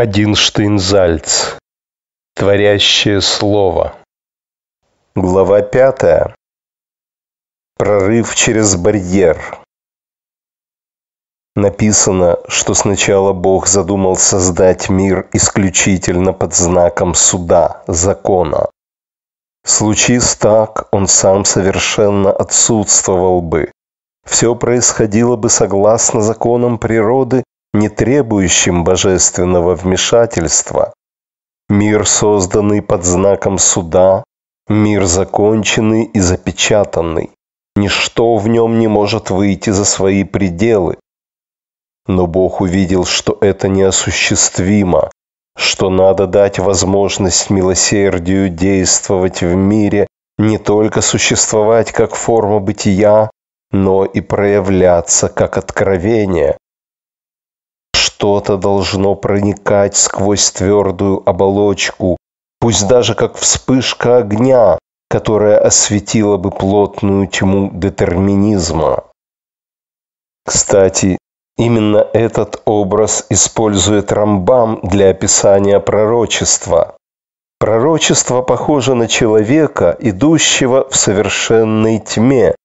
Один Штейнзальц. Творящее слово. Глава пятая. Прорыв через барьер. Написано, что сначала Бог задумал создать мир исключительно под знаком суда, закона. Случись так, он сам совершенно отсутствовал бы. Все происходило бы согласно законам природы не требующим божественного вмешательства. Мир, созданный под знаком суда, мир законченный и запечатанный. Ничто в нем не может выйти за свои пределы. Но Бог увидел, что это неосуществимо, что надо дать возможность милосердию действовать в мире, не только существовать как форма бытия, но и проявляться как откровение, что-то должно проникать сквозь твердую оболочку, пусть даже как вспышка огня, которая осветила бы плотную тьму детерминизма. Кстати, именно этот образ использует Рамбам для описания пророчества. Пророчество похоже на человека, идущего в совершенной тьме,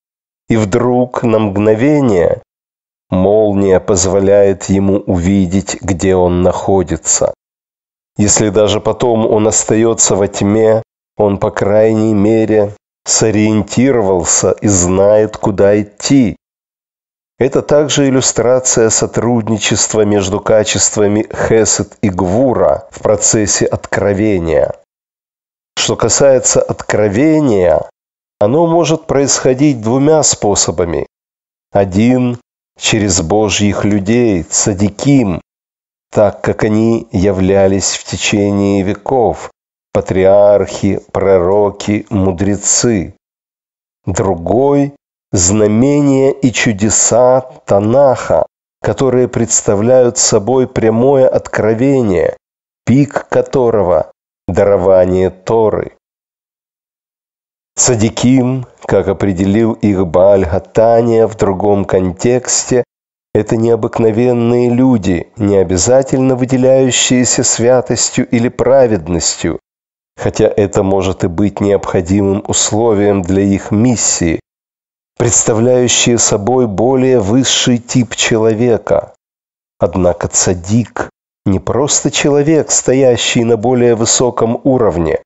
и вдруг на мгновение Молния позволяет ему увидеть, где он находится. Если даже потом он остается во тьме, он, по крайней мере, сориентировался и знает, куда идти. Это также иллюстрация сотрудничества между качествами Хесед и Гвура в процессе откровения. Что касается откровения, оно может происходить двумя способами. Один через Божьих людей, цадиким, так как они являлись в течение веков, патриархи, пророки, мудрецы. Другой – знамения и чудеса Танаха, которые представляют собой прямое откровение, пик которого – дарование Торы. Садиким, как определил их Бааль Хатания в другом контексте, это необыкновенные люди, не обязательно выделяющиеся святостью или праведностью, хотя это может и быть необходимым условием для их миссии, представляющие собой более высший тип человека. Однако цадик не просто человек, стоящий на более высоком уровне,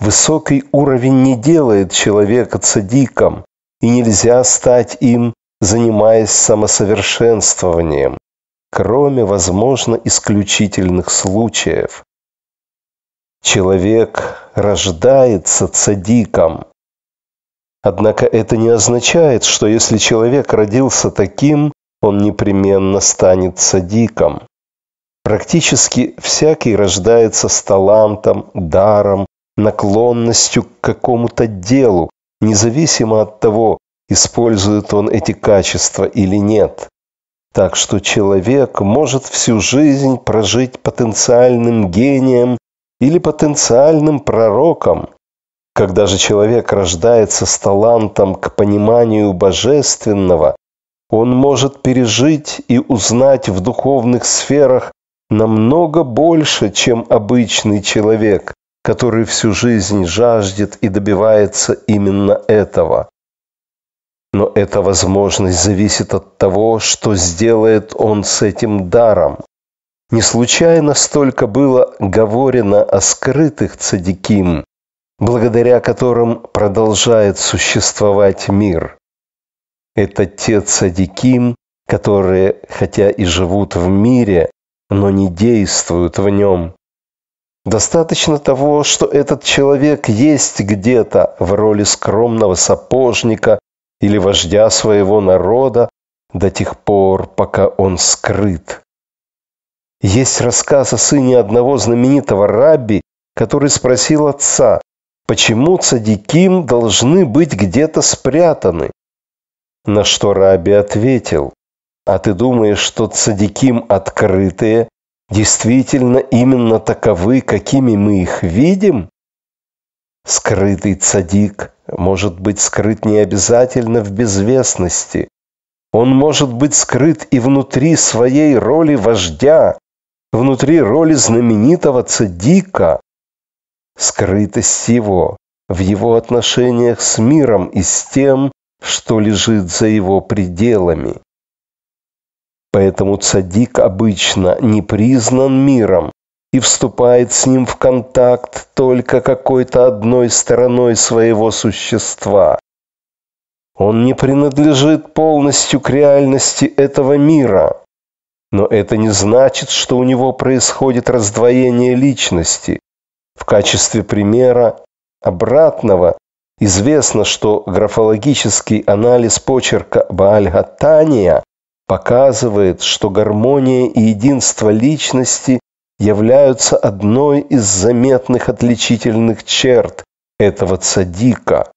Высокий уровень не делает человека цадиком, и нельзя стать им, занимаясь самосовершенствованием, кроме, возможно, исключительных случаев. Человек рождается цадиком. Однако это не означает, что если человек родился таким, он непременно станет цадиком. Практически всякий рождается с талантом, даром, наклонностью к какому-то делу, независимо от того, использует он эти качества или нет. Так что человек может всю жизнь прожить потенциальным гением или потенциальным пророком. Когда же человек рождается с талантом к пониманию божественного, он может пережить и узнать в духовных сферах намного больше, чем обычный человек, который всю жизнь жаждет и добивается именно этого. Но эта возможность зависит от того, что сделает он с этим даром. Не случайно столько было говорено о скрытых цадиким, благодаря которым продолжает существовать мир. Это те цадиким, которые, хотя и живут в мире, но не действуют в нем, Достаточно того, что этот человек есть где-то в роли скромного сапожника или вождя своего народа до тех пор, пока он скрыт. Есть рассказ о сыне одного знаменитого рабби, который спросил отца, почему цадиким должны быть где-то спрятаны. На что рабби ответил, а ты думаешь, что цадиким открытые, действительно именно таковы, какими мы их видим? Скрытый цадик может быть скрыт не обязательно в безвестности. Он может быть скрыт и внутри своей роли вождя, внутри роли знаменитого цадика. Скрытость его в его отношениях с миром и с тем, что лежит за его пределами. Поэтому цадик обычно не признан миром и вступает с ним в контакт только какой-то одной стороной своего существа. Он не принадлежит полностью к реальности этого мира, но это не значит, что у него происходит раздвоение личности. В качестве примера обратного известно, что графологический анализ почерка Бааль-Гаттания показывает, что гармония и единство личности являются одной из заметных отличительных черт этого цадика.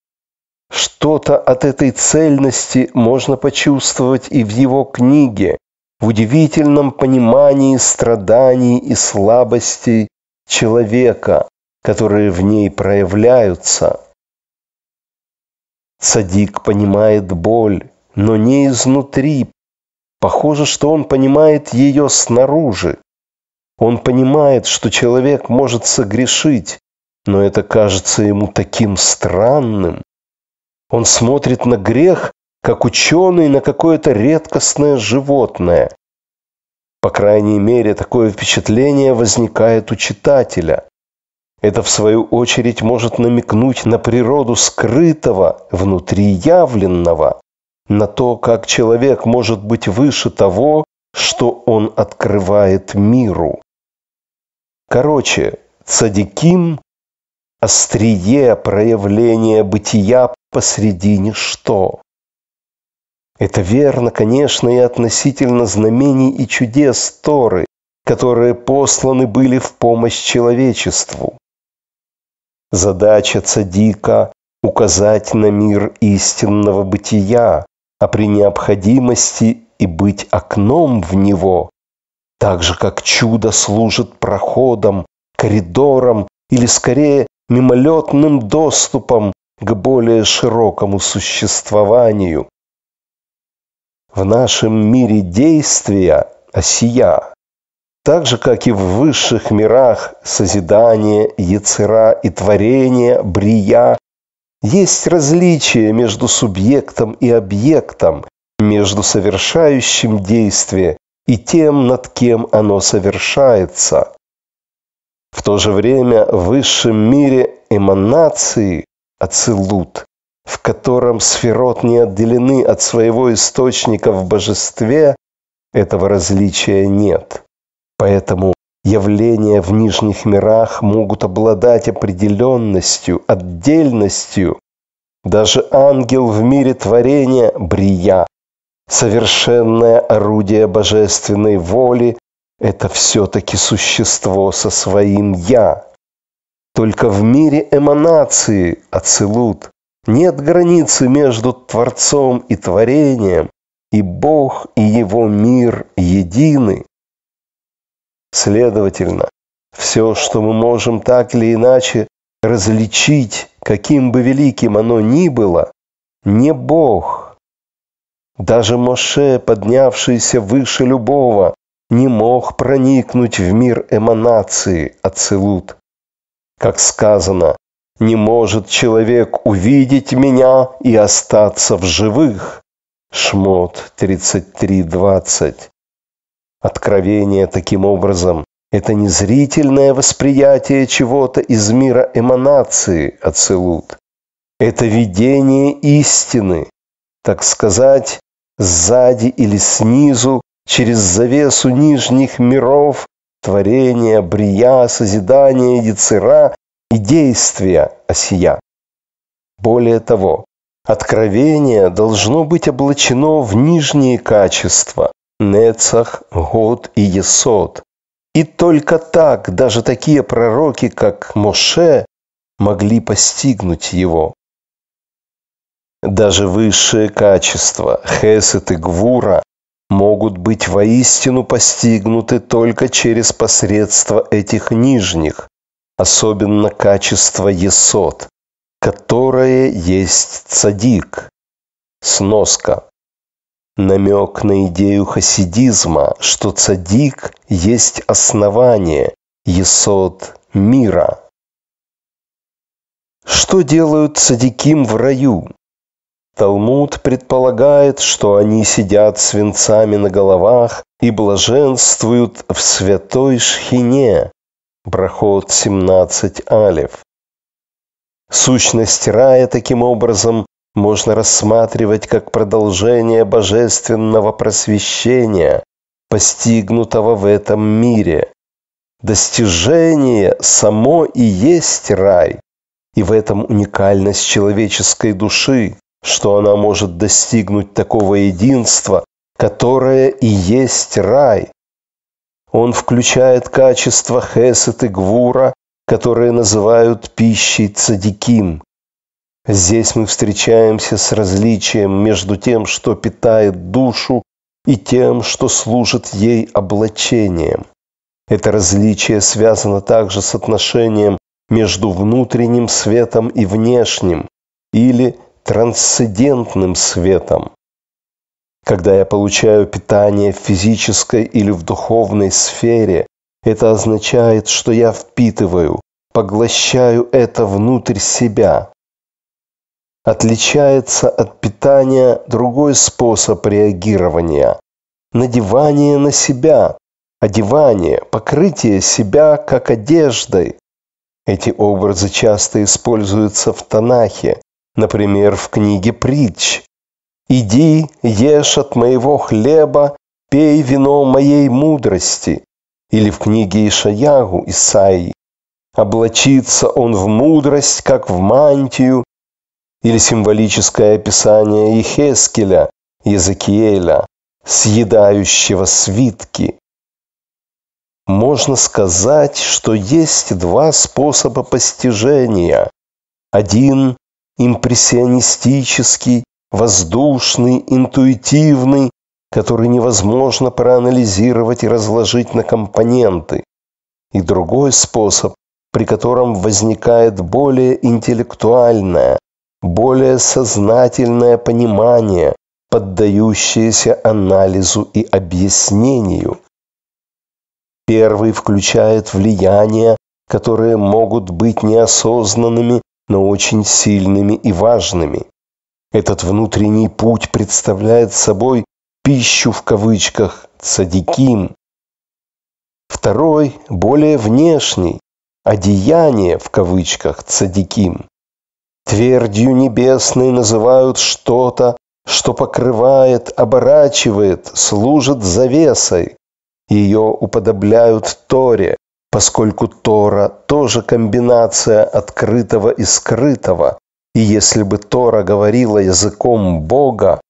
Что-то от этой цельности можно почувствовать и в его книге, в удивительном понимании страданий и слабостей человека, которые в ней проявляются. Садик понимает боль, но не изнутри, Похоже, что он понимает ее снаружи. Он понимает, что человек может согрешить, но это кажется ему таким странным. Он смотрит на грех, как ученый на какое-то редкостное животное. По крайней мере, такое впечатление возникает у читателя. Это, в свою очередь, может намекнуть на природу скрытого, внутри явленного – на то, как человек может быть выше того, что он открывает миру. Короче, цадиким – острие проявления бытия посреди ничто. Это верно, конечно, и относительно знамений и чудес Торы, которые посланы были в помощь человечеству. Задача цадика – указать на мир истинного бытия, а при необходимости и быть окном в него, так же как чудо служит проходом, коридором или скорее мимолетным доступом к более широкому существованию. В нашем мире действия осия, а так же как и в высших мирах созидание, яцера и творение, брия есть различие между субъектом и объектом, между совершающим действие и тем, над кем оно совершается. В то же время в высшем мире эманации Ацелут, в котором сферот не отделены от своего источника в божестве, этого различия нет. Поэтому явления в нижних мирах могут обладать определенностью, отдельностью. Даже ангел в мире творения – брия. Совершенное орудие божественной воли – это все-таки существо со своим «я». Только в мире эманации – ацелут. Нет границы между Творцом и Творением, и Бог и Его мир едины. Следовательно, все, что мы можем так или иначе различить, каким бы великим оно ни было, не Бог. Даже Моше, поднявшийся выше любого, не мог проникнуть в мир эманации Ацелут. Как сказано, не может человек увидеть меня и остаться в живых. Шмот 33.20. Откровение таким образом – это не зрительное восприятие чего-то из мира эманации Ацелут. Это видение истины, так сказать, сзади или снизу, через завесу нижних миров, творения, брия, созидания, яцера и действия осия. Более того, откровение должно быть облачено в нижние качества, Нецах, Год и Есод. И только так даже такие пророки, как Моше, могли постигнуть его. Даже высшие качества, Хесет и гвура, могут быть воистину постигнуты только через посредство этих нижних, особенно качество есот, которое есть цадик. Сноска намек на идею хасидизма, что цадик есть основание, есод мира. Что делают цадиким в раю? Талмуд предполагает, что они сидят свинцами на головах и блаженствуют в святой шхине. Брахот 17 алев. Сущность рая таким образом можно рассматривать как продолжение божественного просвещения, постигнутого в этом мире. Достижение само и есть рай, и в этом уникальность человеческой души, что она может достигнуть такого единства, которое и есть рай. Он включает качества Хесет и Гвура, которые называют пищей цадиким, Здесь мы встречаемся с различием между тем, что питает душу, и тем, что служит ей облачением. Это различие связано также с отношением между внутренним светом и внешним, или трансцендентным светом. Когда я получаю питание в физической или в духовной сфере, это означает, что я впитываю, поглощаю это внутрь себя отличается от питания другой способ реагирования – надевание на себя, одевание, покрытие себя как одеждой. Эти образы часто используются в Танахе, например, в книге «Притч». «Иди, ешь от моего хлеба, пей вино моей мудрости» или в книге Ишаягу Исаии. Облачится он в мудрость, как в мантию, или символическое описание Ехескеля, Езекиэля, съедающего свитки. Можно сказать, что есть два способа постижения. Один – импрессионистический, воздушный, интуитивный, который невозможно проанализировать и разложить на компоненты. И другой способ, при котором возникает более интеллектуальное, более сознательное понимание, поддающееся анализу и объяснению. Первый включает влияния, которые могут быть неосознанными, но очень сильными и важными. Этот внутренний путь представляет собой пищу в кавычках цадиким. Второй, более внешний, одеяние в кавычках цадиким. Твердью небесной называют что-то, что покрывает, оборачивает, служит завесой. Ее уподобляют Торе, поскольку Тора тоже комбинация открытого и скрытого. И если бы Тора говорила языком Бога,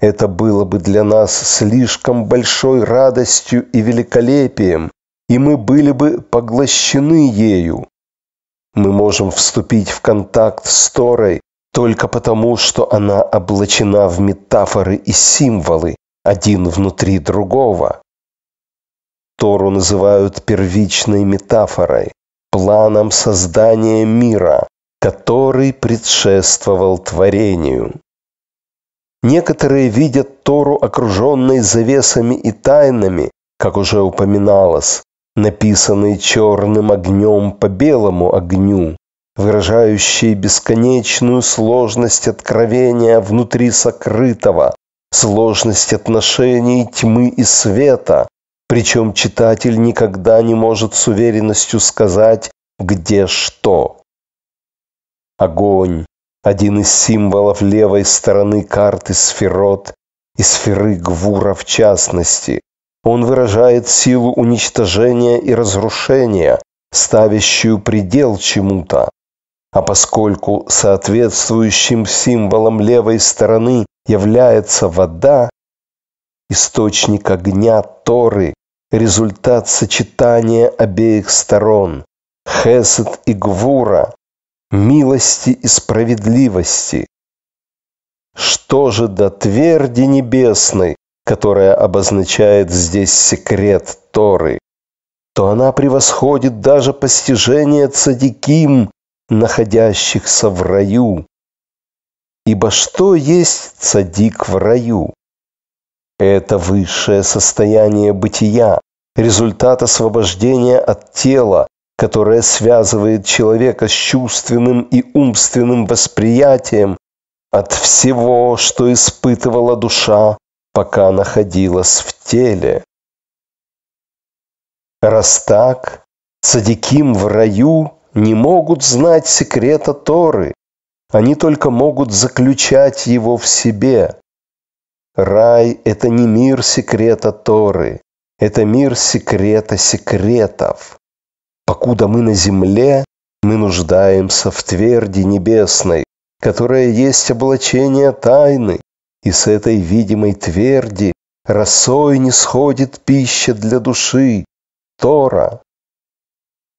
это было бы для нас слишком большой радостью и великолепием, и мы были бы поглощены ею. Мы можем вступить в контакт с Торой только потому, что она облачена в метафоры и символы, один внутри другого. Тору называют первичной метафорой, планом создания мира, который предшествовал творению. Некоторые видят Тору окруженной завесами и тайнами, как уже упоминалось, написанные черным огнем по белому огню, выражающие бесконечную сложность откровения внутри сокрытого, сложность отношений тьмы и света, причем читатель никогда не может с уверенностью сказать, где что. Огонь – один из символов левой стороны карты сферот и сферы Гвура в частности, он выражает силу уничтожения и разрушения, ставящую предел чему-то. А поскольку соответствующим символом левой стороны является вода, источник огня Торы, результат сочетания обеих сторон, хесед и гвура, милости и справедливости. Что же до тверди небесной, которая обозначает здесь секрет Торы, то она превосходит даже постижение цадиким, находящихся в раю. Ибо что есть цадик в раю? Это высшее состояние бытия, результат освобождения от тела, которое связывает человека с чувственным и умственным восприятием от всего, что испытывала душа пока находилась в теле. Раз так, садиким в раю не могут знать секрета Торы, они только могут заключать его в себе. Рай – это не мир секрета Торы, это мир секрета секретов. Покуда мы на земле, мы нуждаемся в тверди небесной, которая есть облачение тайны, и с этой видимой тверди росой не сходит пища для души, Тора.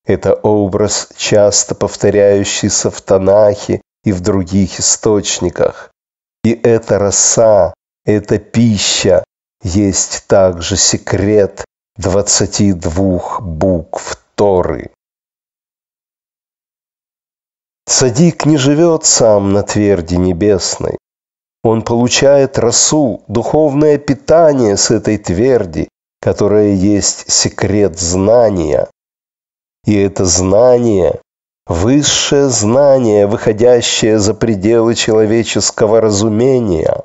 Это образ, часто повторяющийся в Танахе и в других источниках. И эта роса, эта пища есть также секрет 22 букв Торы. Садик не живет сам на тверди небесной, он получает расу, духовное питание с этой тверди, которая есть секрет знания. И это знание, высшее знание, выходящее за пределы человеческого разумения.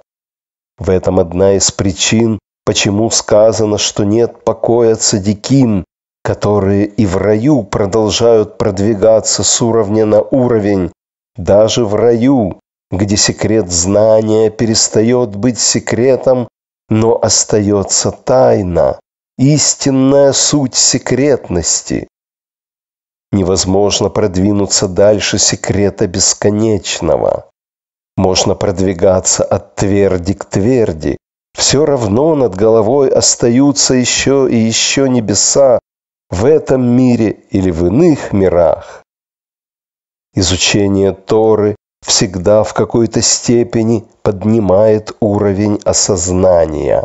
В этом одна из причин, почему сказано, что нет покоя цадиким, которые и в раю продолжают продвигаться с уровня на уровень, даже в раю, где секрет знания перестает быть секретом, но остается тайна, истинная суть секретности. Невозможно продвинуться дальше секрета бесконечного. Можно продвигаться от тверди к тверди. Все равно над головой остаются еще и еще небеса в этом мире или в иных мирах. Изучение Торы всегда в какой-то степени поднимает уровень осознания.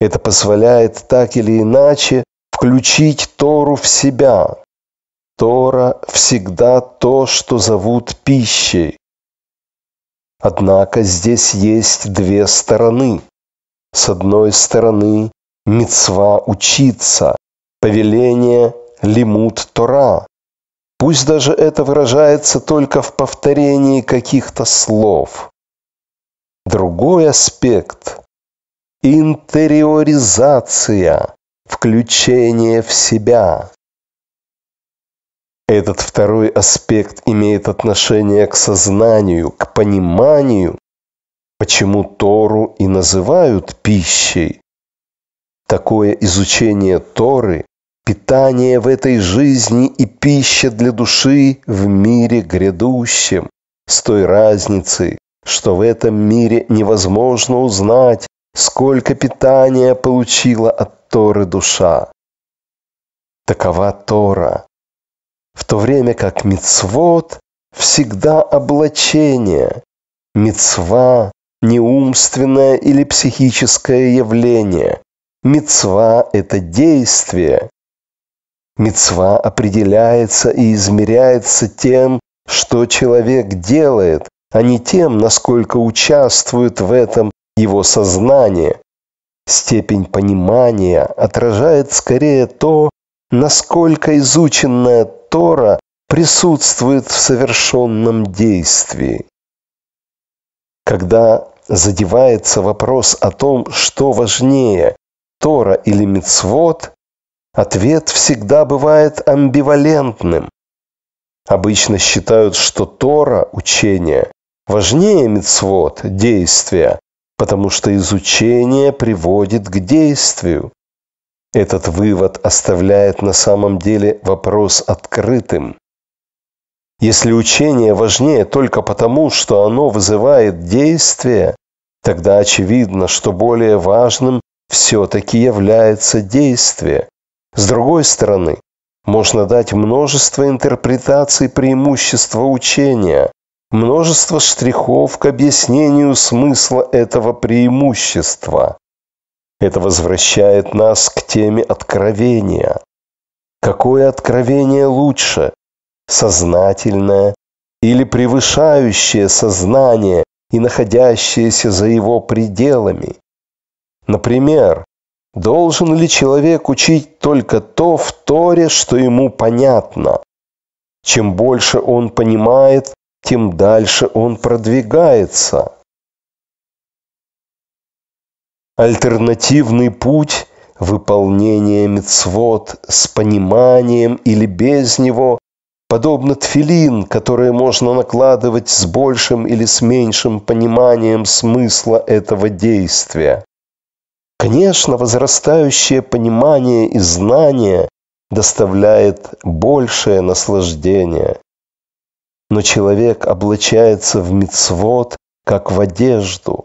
Это позволяет так или иначе включить Тору в себя. Тора всегда то, что зовут пищей. Однако здесь есть две стороны. С одной стороны, мецва учиться, повеление лимут Тора, Пусть даже это выражается только в повторении каких-то слов. Другой аспект – интериоризация, включение в себя. Этот второй аспект имеет отношение к сознанию, к пониманию, почему Тору и называют пищей. Такое изучение Торы питание в этой жизни и пища для души в мире грядущем, с той разницей, что в этом мире невозможно узнать, сколько питания получила от Торы душа. Такова Тора. В то время как мицвод всегда облачение. Мицва неумственное или психическое явление. Мицва – это действие, Мецва определяется и измеряется тем, что человек делает, а не тем, насколько участвует в этом его сознание. Степень понимания отражает скорее то, насколько изученная Тора присутствует в совершенном действии. Когда задевается вопрос о том, что важнее – Тора или Мицвод, Ответ всегда бывает амбивалентным. Обычно считают, что Тора, учение, важнее Мецвод действия, потому что изучение приводит к действию. Этот вывод оставляет на самом деле вопрос открытым. Если учение важнее только потому, что оно вызывает действие, тогда очевидно, что более важным все-таки является действие. С другой стороны, можно дать множество интерпретаций преимущества учения, множество штрихов к объяснению смысла этого преимущества. Это возвращает нас к теме откровения. Какое откровение лучше? Сознательное или превышающее сознание и находящееся за его пределами? Например, Должен ли человек учить только то в Торе, что ему понятно? Чем больше он понимает, тем дальше он продвигается. Альтернативный путь выполнения мицвод с пониманием или без него, подобно тфилин, которые можно накладывать с большим или с меньшим пониманием смысла этого действия. Конечно, возрастающее понимание и знание доставляет большее наслаждение. Но человек облачается в мицвод, как в одежду.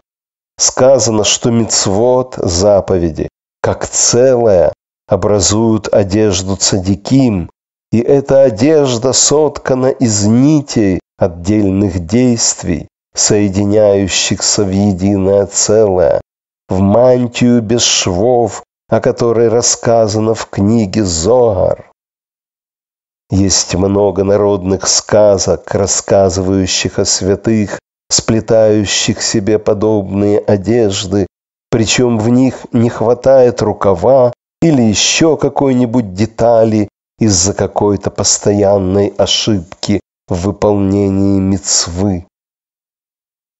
Сказано, что мицвод заповеди, как целое, образуют одежду цадиким, и эта одежда соткана из нитей отдельных действий, соединяющихся в единое целое, в мантию без швов, о которой рассказано в книге Зоар. Есть много народных сказок, рассказывающих о святых, сплетающих себе подобные одежды, причем в них не хватает рукава или еще какой-нибудь детали из-за какой-то постоянной ошибки в выполнении мецвы.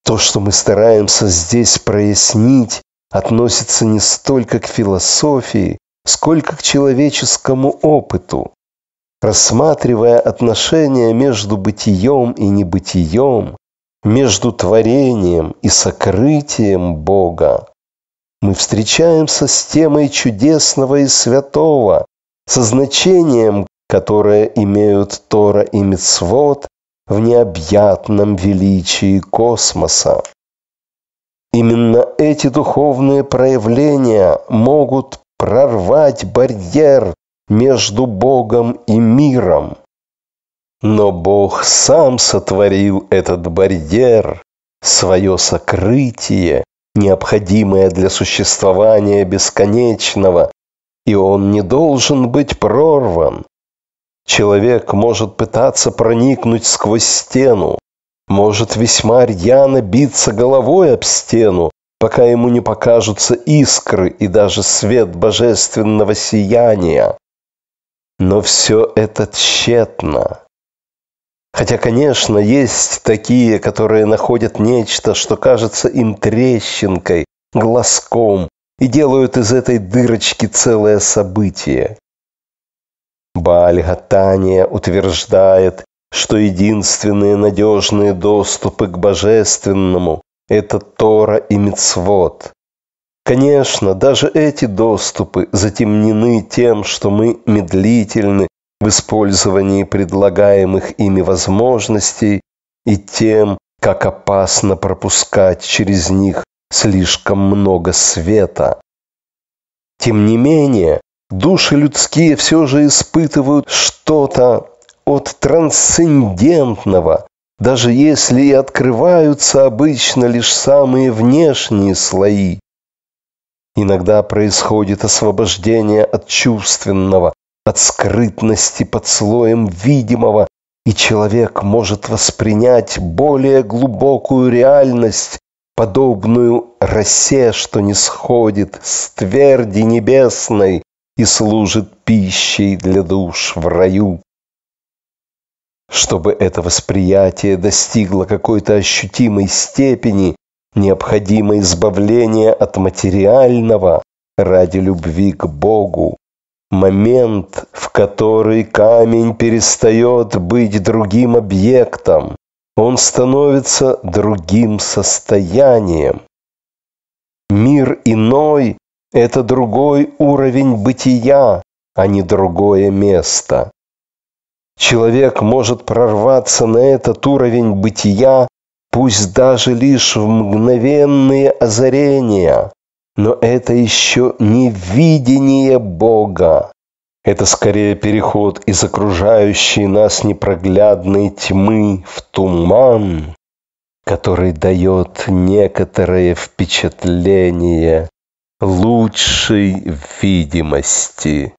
То, что мы стараемся здесь прояснить, относится не столько к философии, сколько к человеческому опыту. Рассматривая отношения между бытием и небытием, между творением и сокрытием Бога, мы встречаемся с темой чудесного и святого, со значением, которое имеют Тора и Мецвод в необъятном величии космоса. Именно эти духовные проявления могут прорвать барьер между Богом и миром. Но Бог сам сотворил этот барьер, свое сокрытие, необходимое для существования бесконечного, и он не должен быть прорван. Человек может пытаться проникнуть сквозь стену, может весьма рьяно биться головой об стену, пока ему не покажутся искры и даже свет божественного сияния. Но все это тщетно. Хотя, конечно, есть такие, которые находят нечто, что кажется им трещинкой, глазком, и делают из этой дырочки целое событие. Бааль Гатания утверждает, что единственные надежные доступы к божественному – это Тора и Мицвод. Конечно, даже эти доступы затемнены тем, что мы медлительны в использовании предлагаемых ими возможностей и тем, как опасно пропускать через них слишком много света. Тем не менее, души людские все же испытывают что-то, от трансцендентного, даже если и открываются обычно лишь самые внешние слои. Иногда происходит освобождение от чувственного, от скрытности под слоем видимого, и человек может воспринять более глубокую реальность, подобную росе, что не сходит с тверди небесной и служит пищей для душ в раю. Чтобы это восприятие достигло какой-то ощутимой степени, необходимо избавление от материального ради любви к Богу. Момент, в который камень перестает быть другим объектом, он становится другим состоянием. Мир иной – это другой уровень бытия, а не другое место. Человек может прорваться на этот уровень бытия, пусть даже лишь в мгновенные озарения, но это еще не видение Бога. Это скорее переход из окружающей нас непроглядной тьмы в туман, который дает некоторое впечатление лучшей видимости.